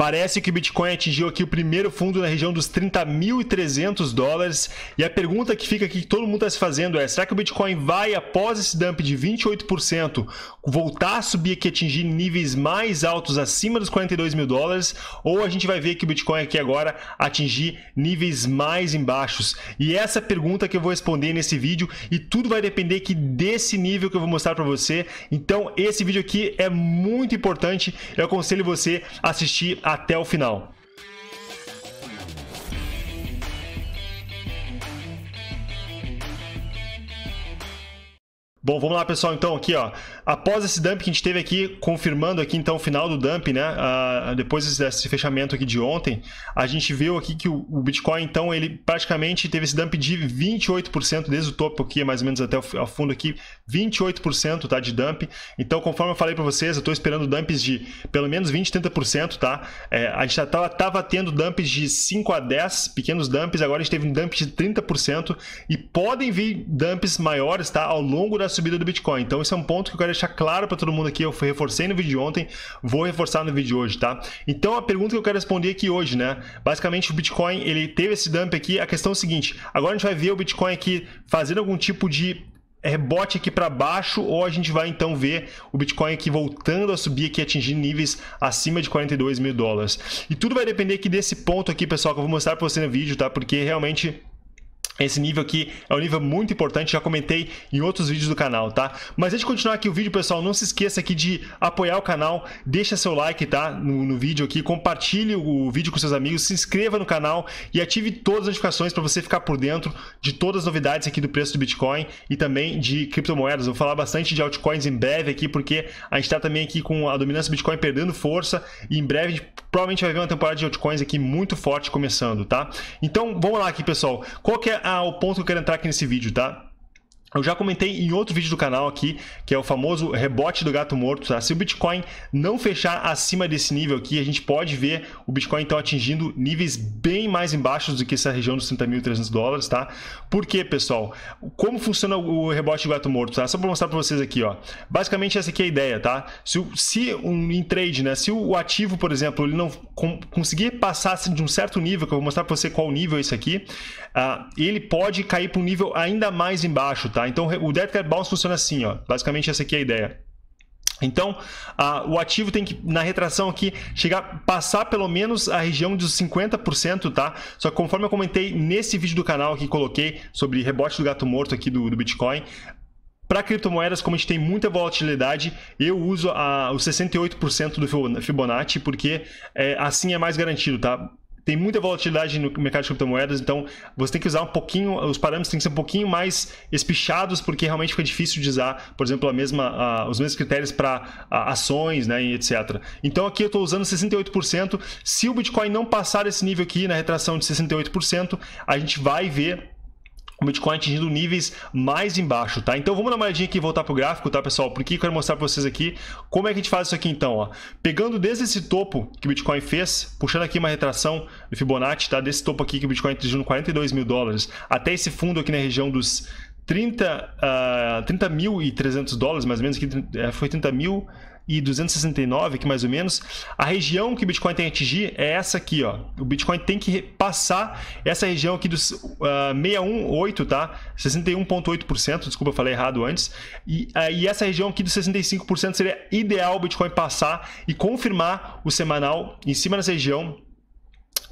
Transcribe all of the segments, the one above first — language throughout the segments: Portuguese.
Parece que o Bitcoin atingiu aqui o primeiro fundo na região dos 30.300 dólares. E a pergunta que fica aqui que todo mundo está se fazendo é: será que o Bitcoin vai, após esse dump de 28%, voltar a subir aqui atingir níveis mais altos acima dos 42 mil dólares? Ou a gente vai ver que o Bitcoin aqui agora atingir níveis mais embaixos? E essa é pergunta que eu vou responder nesse vídeo e tudo vai depender aqui desse nível que eu vou mostrar para você. Então, esse vídeo aqui é muito importante. Eu aconselho você a assistir até o final. Bom, vamos lá, pessoal. Então, aqui, ó. Após esse dump que a gente teve aqui, confirmando aqui, então, o final do dump, né? Uh, depois desse fechamento aqui de ontem, a gente viu aqui que o, Bitcoin, então, ele praticamente teve esse dump de 28%, desde o topo aqui, mais ou menos até o fundo aqui, 28%, tá? De dump. Então, conforme eu falei para vocês, eu tô esperando dumps de pelo menos 20, 30%, tá? É, a gente já tava, tava tendo dumps de 5 a 10, pequenos dumps, agora a gente teve um dump de 30%, e podem vir dumps maiores, tá? Ao longo da subida do Bitcoin. Então esse é um ponto que eu quero deixar claro para todo mundo aqui. Eu reforcei no vídeo de ontem, vou reforçar no vídeo de hoje, tá? Então a pergunta que eu quero responder aqui hoje, né? Basicamente o Bitcoin, ele teve esse dump aqui. A questão é a seguinte, agora a gente vai ver o Bitcoin aqui fazendo algum tipo de rebote aqui para baixo ou a gente vai então ver o Bitcoin aqui voltando a subir aqui atingindo níveis acima de 42 mil dólares e tudo vai depender aqui desse ponto aqui pessoal que eu vou mostrar para você no vídeo tá porque realmente esse nível aqui é um nível muito importante, já comentei em outros vídeos do canal, tá? Mas antes de continuar aqui o vídeo, pessoal, não se esqueça aqui de apoiar o canal, deixa seu like, tá? No, no vídeo aqui, compartilhe o vídeo com seus amigos, se inscreva no canal e ative todas as notificações para você ficar por dentro de todas as novidades aqui do preço do Bitcoin e também de criptomoedas. Eu vou falar bastante de altcoins em breve aqui, porque a gente está também aqui com a dominância do Bitcoin perdendo força e em breve a gente provavelmente vai ver uma temporada de altcoins aqui muito forte começando, tá? Então, vamos lá aqui, pessoal. Qual que é a ao ponto que eu quero entrar aqui nesse vídeo, tá? Eu já comentei em outro vídeo do canal aqui, que é o famoso rebote do gato morto, tá? Se o Bitcoin não fechar acima desse nível aqui, a gente pode ver o Bitcoin então atingindo níveis bem mais embaixo do que essa região dos 30.300 dólares, tá? Por quê, pessoal? Como funciona o rebote do gato morto, tá? Só para mostrar para vocês aqui, ó. Basicamente essa aqui é a ideia, tá? Se, se um em trade, né, se o ativo, por exemplo, ele não conseguir passar assim de um certo nível, que eu vou mostrar para você qual nível é esse aqui, uh, ele pode cair para um nível ainda mais embaixo, tá? Tá? Então, o Debt Cat Bounce funciona assim, ó. basicamente essa aqui é a ideia. Então, a, o ativo tem que, na retração aqui, chegar, passar pelo menos a região dos 50%, tá? Só que conforme eu comentei nesse vídeo do canal que coloquei sobre rebote do gato morto aqui do, do Bitcoin, para criptomoedas, como a gente tem muita volatilidade, eu uso a, os 68% do Fibonacci, porque é, assim é mais garantido, tá? tem muita volatilidade no mercado de criptomoedas, então você tem que usar um pouquinho, os parâmetros têm que ser um pouquinho mais espichados, porque realmente fica difícil de usar, por exemplo, a mesma, os mesmos critérios para ações né, e etc. Então aqui eu estou usando 68%. Se o Bitcoin não passar esse nível aqui na retração de 68%, a gente vai ver o Bitcoin atingindo níveis mais embaixo, tá? Então vamos dar uma olhadinha aqui e voltar pro gráfico, tá, pessoal? Porque eu quero mostrar para vocês aqui como é que a gente faz isso aqui então, ó. Pegando desde esse topo que o Bitcoin fez, puxando aqui uma retração do Fibonacci, tá? Desse topo aqui que o Bitcoin atingiu 42 mil dólares, até esse fundo aqui na região dos 30, uh, 30.300 dólares, mais ou menos, que, é, foi 30 mil e 269, que mais ou menos, a região que o Bitcoin tem que atingir é essa aqui, ó. O Bitcoin tem que passar essa região aqui dos uh, ah, 618, tá? 61,8%, desculpa, eu falei errado antes. E, uh, e essa região aqui dos 65% seria ideal o Bitcoin passar e confirmar o semanal em cima dessa região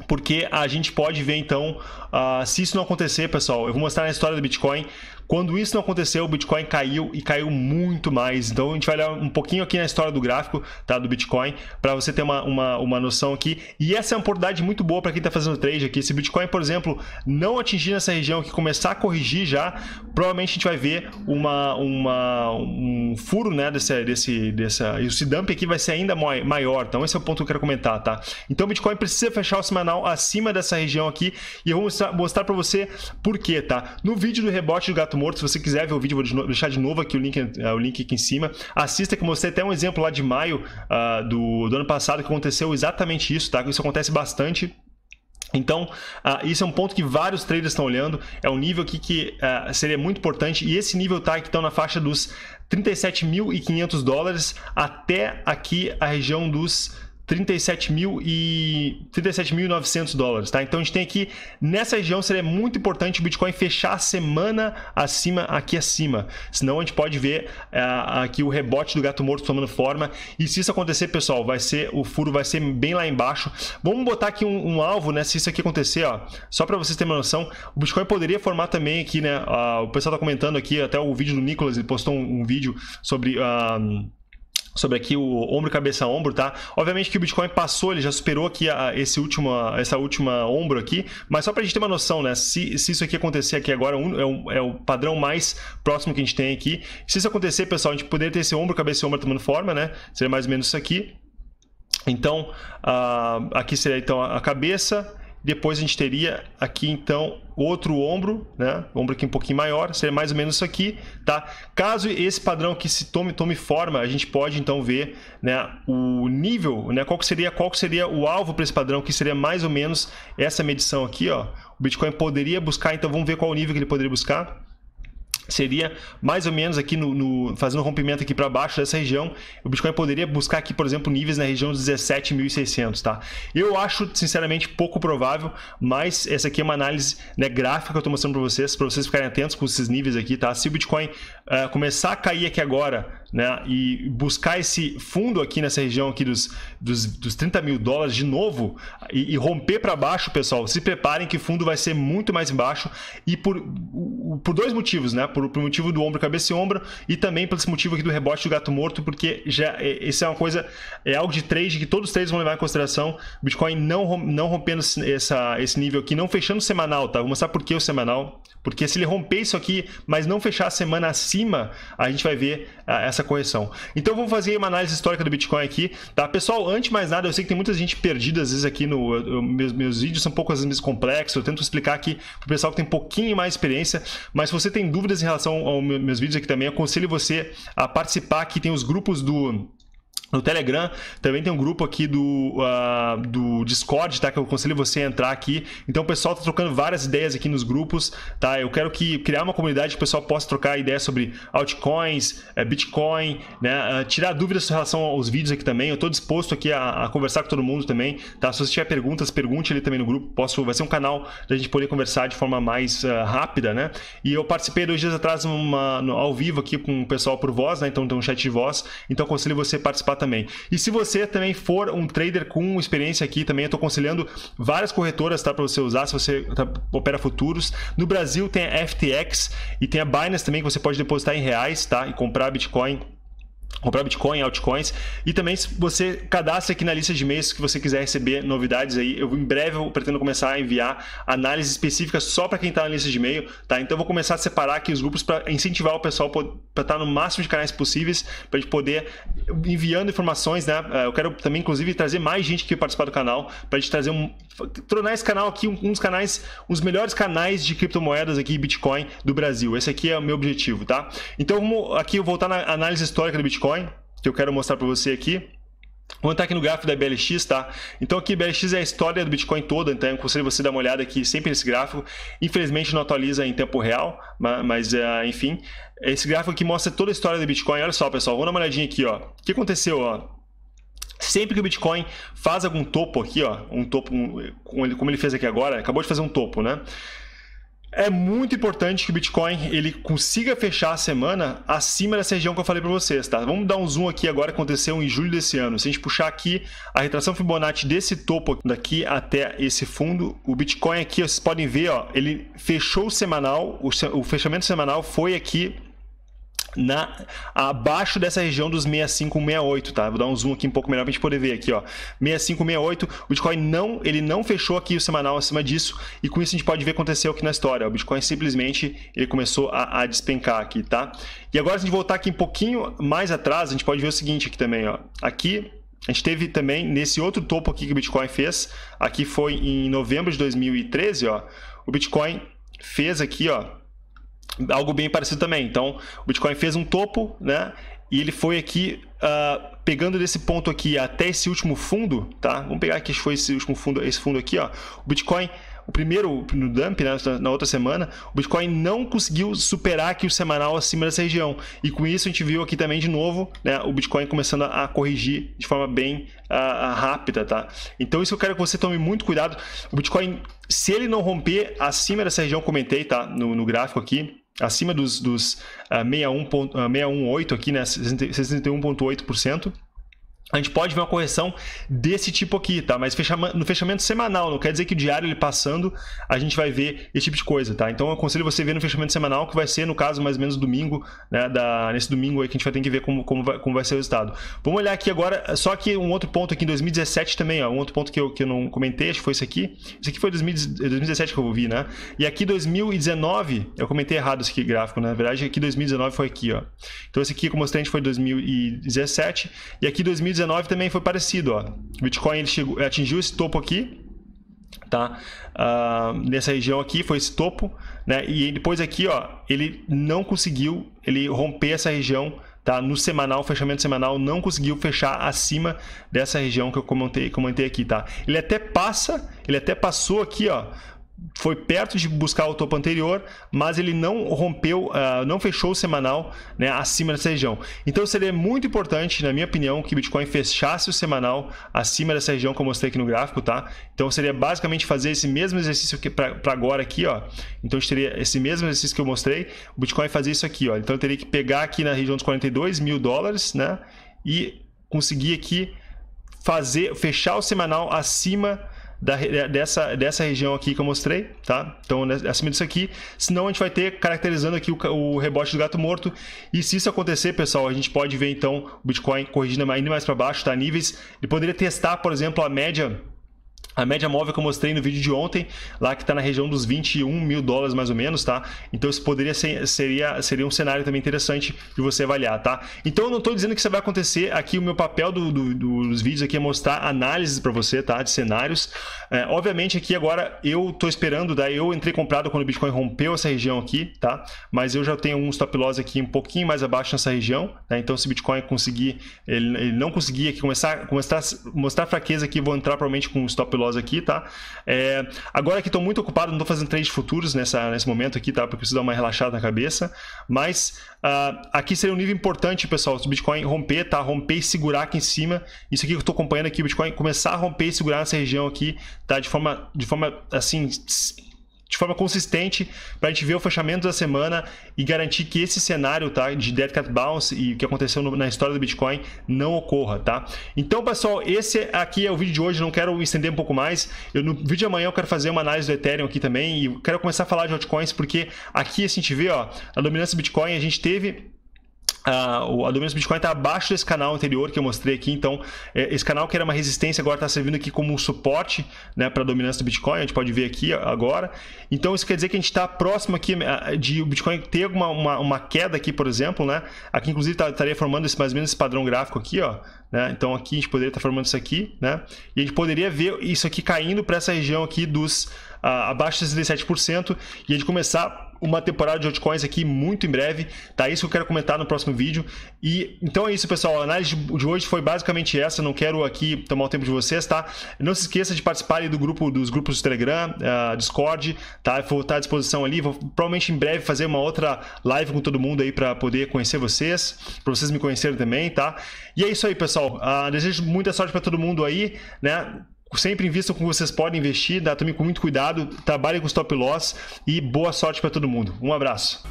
porque a gente pode ver então, uh, se isso não acontecer, pessoal, eu vou mostrar na história do Bitcoin quando isso não aconteceu, o Bitcoin caiu e caiu muito mais. Então a gente vai olhar um pouquinho aqui na história do gráfico tá, do Bitcoin para você ter uma, uma, uma noção aqui. E essa é uma oportunidade muito boa para quem está fazendo trade aqui. Se o Bitcoin, por exemplo, não atingir nessa região que começar a corrigir já, provavelmente a gente vai ver uma, uma, um furo né, desse, desse, dessa. E dump aqui vai ser ainda maior. Então esse é o ponto que eu quero comentar, tá? Então o Bitcoin precisa fechar o semanal acima dessa região aqui e eu vou mostrar, mostrar para você por quê, tá? No vídeo do rebote do gato morto. Se você quiser ver o vídeo, vou deixar de novo aqui o link, eh, o link aqui em cima. Assista que eu mostrei até um exemplo lá de maio uh, do, do ano passado que aconteceu exatamente isso, tá? Isso acontece bastante. Então, uh, isso é um ponto que vários traders estão olhando. É um nível aqui que uh, seria muito importante. E esse nível tá que estão na faixa dos 37.500 dólares até aqui a região dos 37.900 dólares, tá? Então a gente tem aqui, nessa região seria muito importante o Bitcoin fechar a semana acima, aqui acima. Senão a gente pode ver uh, aqui o rebote do gato morto tomando forma. E se isso acontecer, pessoal, vai ser o furo vai ser bem lá embaixo. Vamos botar aqui um, um alvo, né? Se isso aqui acontecer, ó, só para vocês terem uma noção, o Bitcoin poderia formar também aqui, né? Uh, o pessoal tá comentando aqui, até o vídeo do Nicolas, ele postou um, um vídeo sobre... Uh, sobre aqui o ombro cabeça ombro, tá? Obviamente que o Bitcoin passou, ele já superou aqui a, esse último essa última ombro aqui, mas só para a gente ter uma noção, né? Se, se isso aqui acontecer aqui agora, um, é, é, o padrão mais próximo que a gente tem aqui. Se isso acontecer, pessoal, a gente poderia ter esse ombro cabeça ombro tomando forma, né? Seria mais ou menos isso aqui. Então, uh, aqui seria então a cabeça, depois a gente teria aqui então outro ombro, né? Ombro aqui um pouquinho maior, seria mais ou menos isso aqui, tá? Caso esse padrão que se tome tome forma, a gente pode então ver, né, o nível, né, qual que seria, qual que seria o alvo para esse padrão, que seria mais ou menos essa medição aqui, ó. O Bitcoin poderia buscar, então vamos ver qual o nível que ele poderia buscar seria mais ou menos aqui no, no fazendo um rompimento aqui para baixo dessa região, o Bitcoin poderia buscar aqui, por exemplo, níveis na região dos 17.600, tá? Eu acho sinceramente pouco provável, mas essa aqui é uma análise né, gráfica que eu estou mostrando para vocês, para vocês ficarem atentos com esses níveis aqui, tá? Se o Bitcoin uh, começar a cair aqui agora né, e buscar esse fundo aqui nessa região aqui dos, dos, dos 30 mil dólares de novo e, e romper para baixo, pessoal, se preparem que o fundo vai ser muito mais embaixo e por, por dois motivos, né? Por, por motivo do ombro, cabeça e ombro e também por esse motivo aqui do rebote do gato morto, porque já é, isso é uma coisa, é algo de trade que todos os vão levar em consideração. Bitcoin não, não rompendo essa, esse nível aqui, não fechando o semanal, tá? Vou mostrar por que o semanal, porque se ele romper isso aqui, mas não fechar a semana acima, cima, a gente vai ver ah, essa correção. Então vamos fazer uma análise histórica do Bitcoin aqui, tá? Pessoal, antes de mais nada, eu sei que tem muita gente perdida às vezes aqui no eu, meus, meus vídeos são um pouco às vezes complexos, eu tento explicar aqui pro pessoal que tem um pouquinho mais experiência, mas se você tem dúvidas em relação aos meus vídeos aqui também, aconselho você a participar aqui tem os grupos do no Telegram também tem um grupo aqui do, uh, do Discord, tá? Que eu aconselho você a entrar aqui. Então o pessoal tá trocando várias ideias aqui nos grupos, tá? Eu quero que criar uma comunidade que o pessoal possa trocar ideias sobre altcoins, eh, Bitcoin, né? Uh, tirar dúvidas em relação aos vídeos aqui também. Eu tô disposto aqui a, a, conversar com todo mundo também, tá? Se você tiver perguntas, pergunte ali também no grupo. Posso, vai ser um canal da gente poder conversar de forma mais uh, rápida, né? E eu participei dois dias atrás uma, no, ao vivo aqui com o pessoal por voz, né? Então tem um chat de voz. Então aconselho você a participar também. E se você também for um trader com experiência aqui, também eu estou aconselhando várias corretoras tá, para você usar se você tá, opera futuros. No Brasil tem a FTX e tem a Binance também, que você pode depositar em reais tá, e comprar Bitcoin comprar Bitcoin, altcoins. E também se você cadastra aqui na lista de e-mails que você quiser receber novidades aí. Eu em breve eu pretendo começar a enviar análises específicas só para quem está na lista de e-mail, tá? Então eu vou começar a separar aqui os grupos para incentivar o pessoal para estar tá no máximo de canais possíveis para gente poder enviando informações, né? É, eu quero também inclusive trazer mais gente que participar do canal para gente trazer um tornar esse canal aqui um, um dos canais, um dos melhores canais de criptomoedas aqui Bitcoin do Brasil. Esse aqui é o meu objetivo, tá? Então vamos aqui eu voltar na análise histórica do Bitcoin Bitcoin, que eu quero mostrar para você aqui. vou estar aqui no gráfico da BLX, tá? Então aqui BLX é a história do Bitcoin toda, então eu aconselho você dar uma olhada aqui sempre nesse gráfico. Infelizmente não atualiza em tempo real, mas ah, enfim. Esse gráfico aqui mostra toda a história do Bitcoin. Olha só, pessoal, vamos dar uma olhadinha aqui, ó. O que aconteceu, ó? Sempre que o Bitcoin faz algum topo aqui, ó, um topo, um, como ele fez aqui agora, acabou de fazer um topo, né? É muito importante que o Bitcoin ele consiga fechar a semana acima dessa região que eu falei para vocês, tá? Vamos dar um zoom aqui agora, aconteceu em julho desse ano. Se a gente puxar aqui a retração Fibonacci desse topo daqui até esse fundo, o Bitcoin aqui, vocês podem ver, ó, ele fechou o semanal, o fechamento semanal foi aqui na, abaixo dessa região dos 65, 68, tá? Vou dar um zoom aqui um pouco melhor pra gente poder ver aqui, ó. 65, 68, o Bitcoin não, ele não fechou aqui o semanal acima disso e com isso a gente pode ver aconteceu aqui na história. O Bitcoin simplesmente ele começou a, a despencar aqui, tá? E agora se a gente voltar aqui um pouquinho mais atrás, a gente pode ver o seguinte aqui também, ó. Aqui a gente teve também nesse outro topo aqui que o Bitcoin fez, aqui foi em novembro de 2013, ó. O Bitcoin fez aqui, ó, algo bem parecido também. Então, o Bitcoin fez um topo, né? E ele foi aqui, uh, pegando desse ponto aqui até esse último fundo, tá? Vamos pegar que foi esse último fundo, esse fundo aqui, ó. O Bitcoin o primeiro no dump, né, na outra semana, o Bitcoin não conseguiu superar aqui o semanal acima dessa região. E com isso a gente viu aqui também de novo né, o Bitcoin começando a, corrigir de forma bem uh, rápida, tá? Então isso eu quero que você tome muito cuidado. O Bitcoin, se ele não romper acima dessa região, comentei, tá? No, no gráfico aqui, acima dos, dos uh, 61, uh, 618 aqui, né? 61,8% a gente pode ver uma correção desse tipo aqui, tá? Mas no fechamento semanal, não quer dizer que o diário ele passando, a gente vai ver esse tipo de coisa, tá? Então eu aconselho você ver no fechamento semanal, que vai ser, no caso, mais ou menos domingo, né? Da... Nesse domingo aí que a gente vai ter que ver como, como, vai, como vai ser o resultado. Vamos olhar aqui agora, só que um outro ponto aqui em 2017 também, ó, um outro ponto que eu, que eu não comentei, acho que foi esse aqui. Isso aqui foi 2017 é que eu vi, né? E aqui 2019, eu comentei errado esse aqui, gráfico, né? Na verdade, aqui 2019 foi aqui, ó. Então esse aqui, como eu mostrei, foi 2017, e aqui 2019 2019 também foi parecido, ó. O Bitcoin ele chegou, atingiu esse topo aqui, tá? Uh, nessa região aqui foi esse topo, né? E depois aqui, ó, ele não conseguiu, ele romper essa região, tá? No semanal, fechamento semanal, não conseguiu fechar acima dessa região que eu comentei, comentei aqui, tá? Ele até passa, ele até passou aqui, ó, foi perto de buscar o topo anterior, mas ele não rompeu, uh, não fechou o semanal né, acima dessa região. Então seria muito importante, na minha opinião, que o Bitcoin fechasse o semanal acima dessa região que eu mostrei aqui no gráfico, tá? Então seria basicamente fazer esse mesmo exercício que para agora aqui, ó. Então a gente teria esse mesmo exercício que eu mostrei, o Bitcoin fazer isso aqui, ó. Então eu teria que pegar aqui na região dos 42 mil dólares, né? E conseguir aqui fazer fechar o semanal acima da, dessa, dessa região aqui que eu mostrei, tá? Então, né, acima disso aqui, senão a gente vai ter caracterizando aqui o, o rebote do gato morto. E se isso acontecer, pessoal, a gente pode ver então o Bitcoin corrigindo ainda mais para baixo, tá? Níveis, ele poderia testar, por exemplo, a média a média móvel que eu mostrei no vídeo de ontem, lá que está na região dos 21 mil dólares mais ou menos, tá? Então isso poderia ser, seria, seria um cenário também interessante de você avaliar, tá? Então eu não estou dizendo que isso vai acontecer, aqui o meu papel do, do, dos vídeos aqui é mostrar análises para você, tá? De cenários. É, obviamente aqui agora eu estou esperando, tá? Eu entrei comprado quando o Bitcoin rompeu essa região aqui, tá? Mas eu já tenho um stop loss aqui um pouquinho mais abaixo nessa região, tá? Então se o Bitcoin conseguir, ele, ele não conseguir aqui começar, começar mostrar fraqueza aqui, vou entrar provavelmente com um stop loss voz aqui, tá? É, agora que estou muito ocupado, não estou fazendo trades futuros nessa, nesse momento aqui, tá? Porque preciso dar uma relaxada na cabeça. Mas uh, aqui seria um nível importante, pessoal, se o Bitcoin romper, tá? Romper e segurar aqui em cima. Isso aqui que eu estou acompanhando aqui, o Bitcoin começar a romper e segurar nessa região aqui, tá? De forma, de forma assim de forma consistente para a gente ver o fechamento da semana e garantir que esse cenário tá, de Dead Cat Bounce e o que aconteceu no, na história do Bitcoin não ocorra, tá? Então, pessoal, esse aqui é o vídeo de hoje, não quero estender um pouco mais. Eu, no vídeo de amanhã eu quero fazer uma análise do Ethereum aqui também e quero começar a falar de altcoins porque aqui assim, a gente vê ó, a dominância do Bitcoin, a gente teve Uh, a dominância do Bitcoin está abaixo desse canal anterior que eu mostrei aqui, então é, esse canal que era uma resistência agora está servindo aqui como um suporte né, para a dominância do Bitcoin, a gente pode ver aqui agora. Então isso quer dizer que a gente está próximo aqui de o Bitcoin ter uma, uma, uma queda aqui, por exemplo, né? Aqui inclusive tá, estaria formando esse, mais ou menos esse padrão gráfico aqui, ó. Né? Então aqui a gente poderia estar tá formando isso aqui, né? E a gente poderia ver isso aqui caindo para essa região aqui dos uh, abaixo de 67% e a gente começar uma temporada de altcoins aqui muito em breve, tá? É isso que eu quero comentar no próximo vídeo. E então é isso, pessoal. A análise de hoje foi basicamente essa. Não quero aqui tomar o tempo de vocês, tá? Não se esqueça de participar do grupo dos grupos do Telegram, uh, Discord, tá? Vou estar à disposição ali. Vou provavelmente em breve fazer uma outra live com todo mundo aí para poder conhecer vocês, para vocês me conhecerem também, tá? E é isso aí, pessoal. Uh, desejo muita sorte para todo mundo aí, né? Sempre invistam como vocês podem investir, tá? com muito cuidado, trabalhe com stop loss e boa sorte para todo mundo. Um abraço.